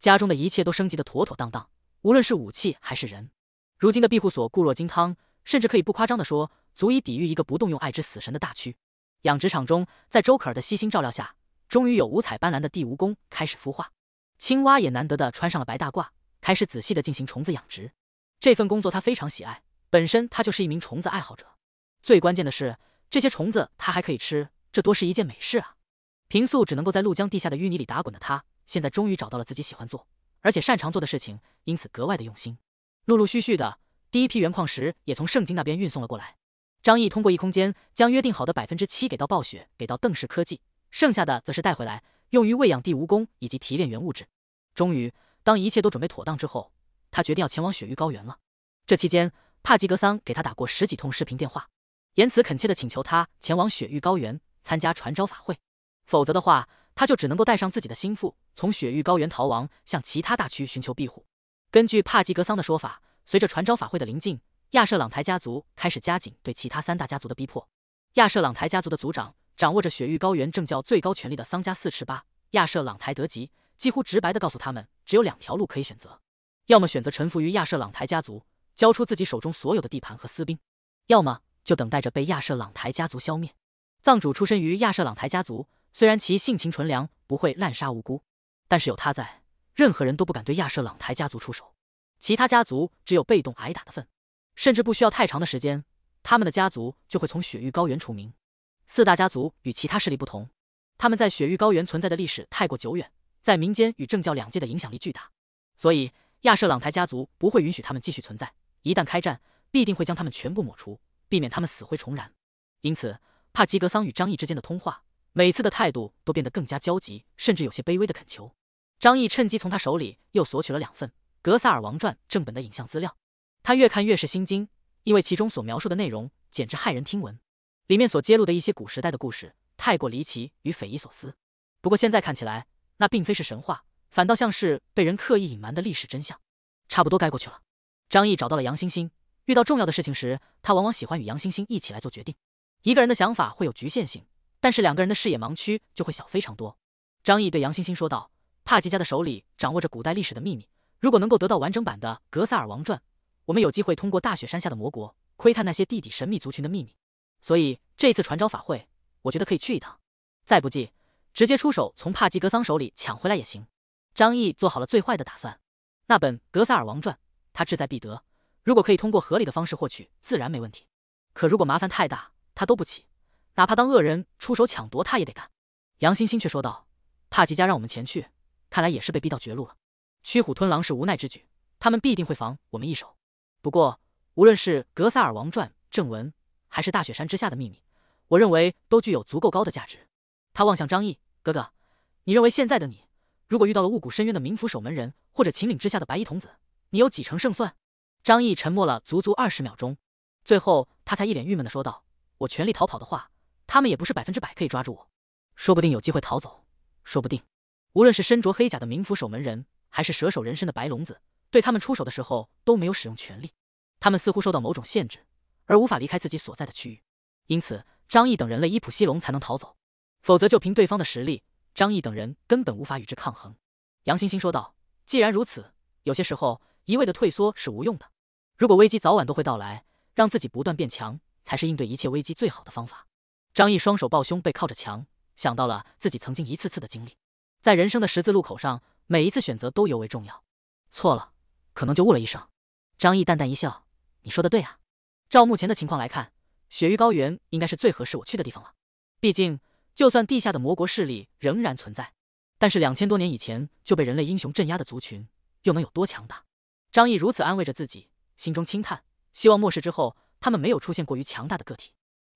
家中的一切都升级得妥妥当当，无论是武器还是人。如今的庇护所固若金汤，甚至可以不夸张的说，足以抵御一个不动用爱之死神的大区。养殖场中，在周可儿的悉心照料下，终于有五彩斑斓的地蜈蚣开始孵化。青蛙也难得的穿上了白大褂，开始仔细的进行虫子养殖。这份工作他非常喜爱，本身他就是一名虫子爱好者。最关键的是，这些虫子他还可以吃，这多是一件美事啊！平素只能够在陆江地下的淤泥里打滚的他。现在终于找到了自己喜欢做而且擅长做的事情，因此格外的用心。陆陆续续的第一批原矿石也从圣经那边运送了过来。张毅通过异空间将约定好的百分之七给到暴雪，给到邓氏科技，剩下的则是带回来用于喂养地蜈蚣以及提炼原物质。终于，当一切都准备妥当之后，他决定要前往雪域高原了。这期间，帕吉格桑给他打过十几通视频电话，言辞恳切的请求他前往雪域高原参加传召法会，否则的话。他就只能够带上自己的心腹，从雪域高原逃亡，向其他大区寻求庇护。根据帕吉格桑的说法，随着传召法会的临近，亚瑟朗台家族开始加紧对其他三大家族的逼迫。亚瑟朗台家族的族长，掌握着雪域高原政教最高权力的桑加四尺八亚瑟朗台德吉，几乎直白的告诉他们，只有两条路可以选择：要么选择臣服于亚瑟朗台家族，交出自己手中所有的地盘和私兵；要么就等待着被亚瑟朗台家族消灭。藏主出身于亚瑟朗台家族。虽然其性情纯良，不会滥杀无辜，但是有他在，任何人都不敢对亚瑟朗台家族出手。其他家族只有被动挨打的份，甚至不需要太长的时间，他们的家族就会从雪域高原除名。四大家族与其他势力不同，他们在雪域高原存在的历史太过久远，在民间与政教两界的影响力巨大，所以亚瑟朗台家族不会允许他们继续存在。一旦开战，必定会将他们全部抹除，避免他们死灰重燃。因此，帕吉格桑与张毅之间的通话。每次的态度都变得更加焦急，甚至有些卑微的恳求。张毅趁机从他手里又索取了两份《格萨尔王传》正本的影像资料。他越看越是心惊，因为其中所描述的内容简直骇人听闻。里面所揭露的一些古时代的故事太过离奇与匪夷所思。不过现在看起来，那并非是神话，反倒像是被人刻意隐瞒的历史真相。差不多该过去了。张毅找到了杨欣欣，遇到重要的事情时，他往往喜欢与杨欣欣一起来做决定。一个人的想法会有局限性。但是两个人的视野盲区就会小非常多。张毅对杨欣欣说道：“帕吉家的手里掌握着古代历史的秘密，如果能够得到完整版的《格萨尔王传》，我们有机会通过大雪山下的魔国窥探那些地底神秘族群的秘密。所以这次传召法会，我觉得可以去一趟。再不济，直接出手从帕吉格桑手里抢回来也行。”张毅做好了最坏的打算。那本《格萨尔王传》，他志在必得。如果可以通过合理的方式获取，自然没问题。可如果麻烦太大，他都不起。哪怕当恶人出手抢夺，他也得干。杨欣欣却说道：“帕吉加让我们前去，看来也是被逼到绝路了。驱虎吞狼是无奈之举，他们必定会防我们一手。不过，无论是《格萨尔王传》正文，还是《大雪山之下的秘密》，我认为都具有足够高的价值。”他望向张毅哥哥：“你认为现在的你，如果遇到了雾谷深渊的冥府守门人，或者秦岭之下的白衣童子，你有几成胜算？”张毅沉默了足足二十秒钟，最后他才一脸郁闷的说道：“我全力逃跑的话。”他们也不是百分之百可以抓住我，说不定有机会逃走。说不定，无论是身着黑甲的冥府守门人，还是蛇首人身的白龙子，对他们出手的时候都没有使用全力，他们似乎受到某种限制，而无法离开自己所在的区域。因此，张毅等人类伊普西龙才能逃走。否则，就凭对方的实力，张毅等人根本无法与之抗衡。杨欣欣说道：“既然如此，有些时候一味的退缩是无用的。如果危机早晚都会到来，让自己不断变强，才是应对一切危机最好的方法。”张毅双手抱胸，背靠着墙，想到了自己曾经一次次的经历。在人生的十字路口上，每一次选择都尤为重要。错了，可能就误了一生。张毅淡淡一笑：“你说的对啊，照目前的情况来看，雪域高原应该是最合适我去的地方了。毕竟，就算地下的魔国势力仍然存在，但是两千多年以前就被人类英雄镇压的族群，又能有多强大？”张毅如此安慰着自己，心中轻叹：希望末世之后，他们没有出现过于强大的个体。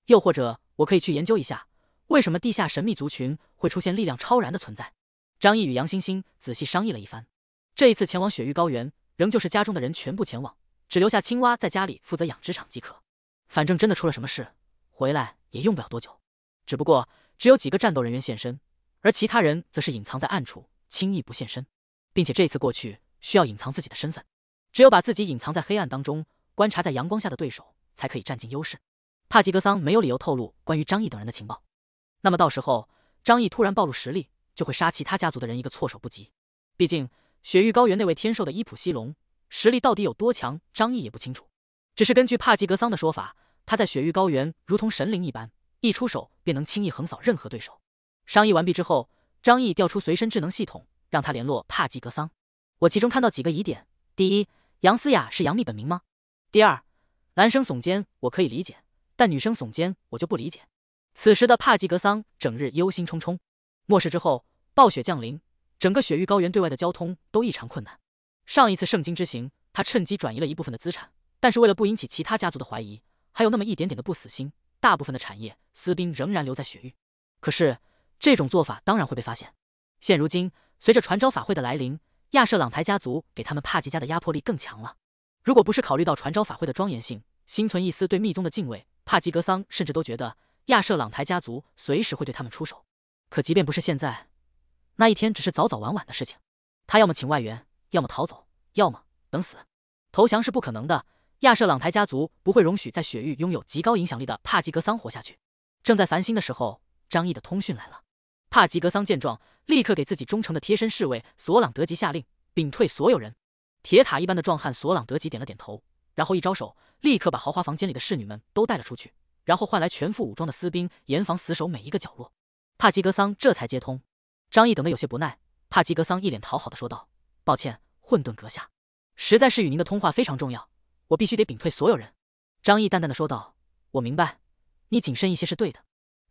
又或者，我可以去研究一下，为什么地下神秘族群会出现力量超然的存在。张毅与杨欣欣仔细商议了一番，这一次前往雪域高原，仍旧是家中的人全部前往，只留下青蛙在家里负责养殖场即可。反正真的出了什么事，回来也用不了多久。只不过，只有几个战斗人员现身，而其他人则是隐藏在暗处，轻易不现身，并且这一次过去需要隐藏自己的身份，只有把自己隐藏在黑暗当中，观察在阳光下的对手，才可以占尽优势。帕吉格桑没有理由透露关于张毅等人的情报，那么到时候张毅突然暴露实力，就会杀其他家族的人一个措手不及。毕竟雪域高原那位天兽的伊普西龙实力到底有多强，张毅也不清楚。只是根据帕吉格桑的说法，他在雪域高原如同神灵一般，一出手便能轻易横扫任何对手。商议完毕之后，张毅调出随身智能系统，让他联络帕吉格桑。我其中看到几个疑点：第一，杨思雅是杨幂本名吗？第二，男生耸肩，我可以理解。但女生耸肩，我就不理解。此时的帕吉格桑整日忧心忡忡。末世之后，暴雪降临，整个雪域高原对外的交通都异常困难。上一次圣经之行，他趁机转移了一部分的资产，但是为了不引起其他家族的怀疑，还有那么一点点的不死心，大部分的产业私兵仍然留在雪域。可是这种做法当然会被发现。现如今，随着传召法会的来临，亚瑟朗台家族给他们帕吉家的压迫力更强了。如果不是考虑到传召法会的庄严性，心存一丝对密宗的敬畏。帕吉格桑甚至都觉得亚瑟朗台家族随时会对他们出手，可即便不是现在，那一天只是早早晚晚的事情。他要么请外援，要么逃走，要么等死。投降是不可能的，亚瑟朗台家族不会容许在雪域拥有极高影响力的帕吉格桑活下去。正在烦心的时候，张毅的通讯来了。帕吉格桑见状，立刻给自己忠诚的贴身侍卫索朗德吉下令，屏退所有人。铁塔一般的壮汉索朗德吉点了点头。然后一招手，立刻把豪华房间里的侍女们都带了出去，然后换来全副武装的私兵严防死守每一个角落。帕吉格桑这才接通，张毅等得有些不耐。帕吉格桑一脸讨好的说道：“抱歉，混沌阁下，实在是与您的通话非常重要，我必须得屏退所有人。”张毅淡淡的说道：“我明白，你谨慎一些是对的。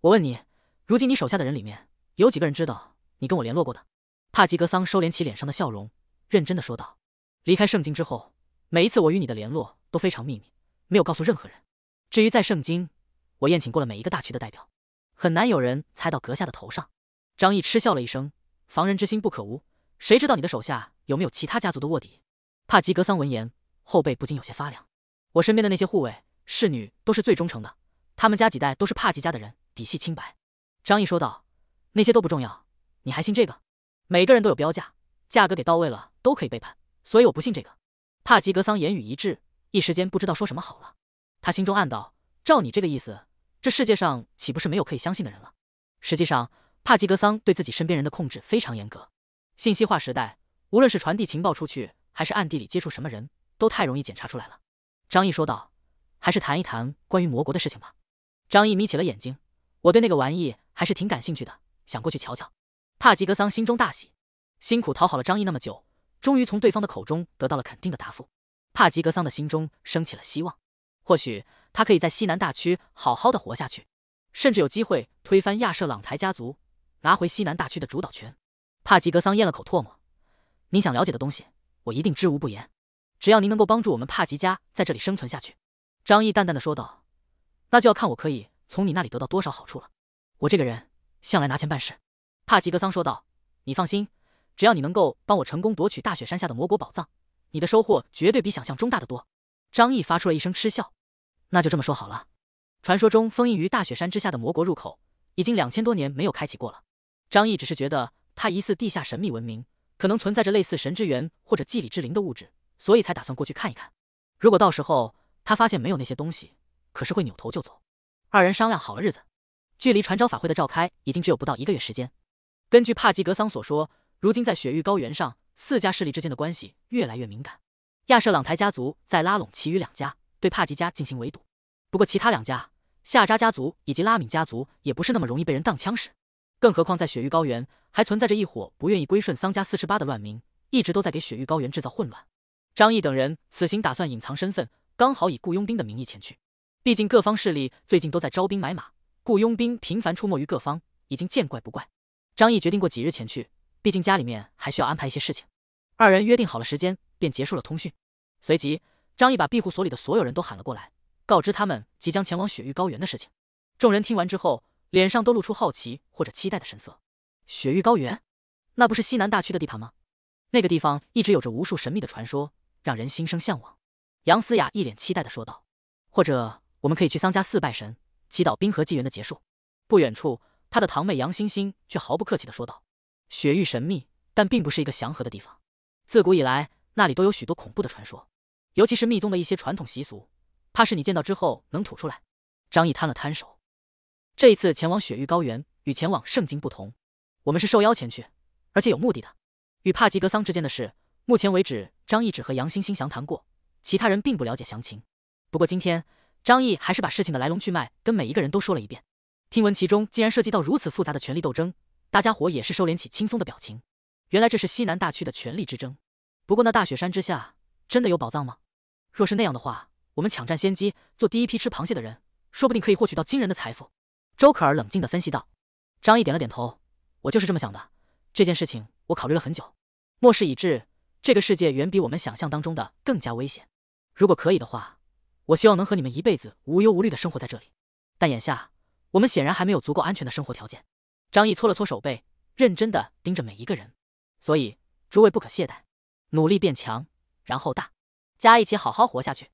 我问你，如今你手下的人里面有几个人知道你跟我联络过的？”帕吉格桑收敛起脸上的笑容，认真的说道：“离开圣经之后。”每一次我与你的联络都非常秘密，没有告诉任何人。至于在圣京，我宴请过了每一个大区的代表，很难有人猜到阁下的头上。张毅嗤笑了一声：“防人之心不可无，谁知道你的手下有没有其他家族的卧底？”帕吉格桑闻言，后背不禁有些发凉。我身边的那些护卫、侍女都是最忠诚的，他们家几代都是帕吉家的人，底细清白。张毅说道：“那些都不重要，你还信这个？每个人都有标价，价格给到位了都可以背叛，所以我不信这个。”帕吉格桑言语一滞，一时间不知道说什么好了。他心中暗道：照你这个意思，这世界上岂不是没有可以相信的人了？实际上，帕吉格桑对自己身边人的控制非常严格。信息化时代，无论是传递情报出去，还是暗地里接触什么人，都太容易检查出来了。张毅说道：“还是谈一谈关于魔国的事情吧。”张毅眯起了眼睛：“我对那个玩意还是挺感兴趣的，想过去瞧瞧。”帕吉格桑心中大喜，辛苦讨好了张毅那么久。终于从对方的口中得到了肯定的答复，帕吉格桑的心中升起了希望，或许他可以在西南大区好好的活下去，甚至有机会推翻亚瑟朗台家族，拿回西南大区的主导权。帕吉格桑咽了口唾沫：“您想了解的东西，我一定知无不言，只要您能够帮助我们帕吉家在这里生存下去。”张毅淡淡的说道：“那就要看我可以从你那里得到多少好处了。我这个人向来拿钱办事。”帕吉格桑说道：“你放心。”只要你能够帮我成功夺取大雪山下的魔国宝藏，你的收获绝对比想象中大得多。张毅发出了了一声嗤笑。那就这么说好了。传说中封印于大雪山之下的魔国入口，已经两千多年没有开启过了。张毅只是觉得，他疑似地下神秘文明可能存在着类似神之源或者祭礼之灵的物质，所以才打算过去看一看。如果到时候他发现没有那些东西，可是会扭头就走。二人商量好了日子，距离传召法会的召开已经只有不到一个月时间。根据帕吉格桑所说。如今在雪域高原上，四家势力之间的关系越来越敏感。亚瑟朗台家族在拉拢其余两家，对帕吉家进行围堵。不过其他两家，夏扎家族以及拉敏家族也不是那么容易被人当枪使。更何况在雪域高原还存在着一伙不愿意归顺桑家四十八的乱民，一直都在给雪域高原制造混乱。张毅等人此行打算隐藏身份，刚好以雇佣兵的名义前去。毕竟各方势力最近都在招兵买马，雇佣兵频繁出没于各方，已经见怪不怪。张毅决定过几日前去。毕竟家里面还需要安排一些事情，二人约定好了时间，便结束了通讯。随即，张毅把庇护所里的所有人都喊了过来，告知他们即将前往雪域高原的事情。众人听完之后，脸上都露出好奇或者期待的神色。雪域高原，那不是西南大区的地盘吗？那个地方一直有着无数神秘的传说，让人心生向往。杨思雅一脸期待的说道：“或者我们可以去桑家寺拜神，祈祷冰河纪元的结束。”不远处，他的堂妹杨欣欣却毫不客气的说道。雪域神秘，但并不是一个祥和的地方。自古以来，那里都有许多恐怖的传说，尤其是密宗的一些传统习俗，怕是你见到之后能吐出来。张毅摊了摊手。这一次前往雪域高原，与前往圣经不同，我们是受邀前去，而且有目的的。与帕吉格桑之间的事，目前为止，张毅只和杨欣欣详谈过，其他人并不了解详情。不过今天，张毅还是把事情的来龙去脉跟每一个人都说了一遍。听闻其中竟然涉及到如此复杂的权力斗争。大家伙也是收敛起轻松的表情。原来这是西南大区的权力之争。不过那大雪山之下真的有宝藏吗？若是那样的话，我们抢占先机，做第一批吃螃蟹的人，说不定可以获取到惊人的财富。周可儿冷静地分析道。张毅点了点头：“我就是这么想的。这件事情我考虑了很久。末世已至，这个世界远比我们想象当中的更加危险。如果可以的话，我希望能和你们一辈子无忧无虑的生活在这里。但眼下，我们显然还没有足够安全的生活条件。”张毅搓了搓手背，认真的盯着每一个人，所以诸位不可懈怠，努力变强，然后大家一起好好活下去。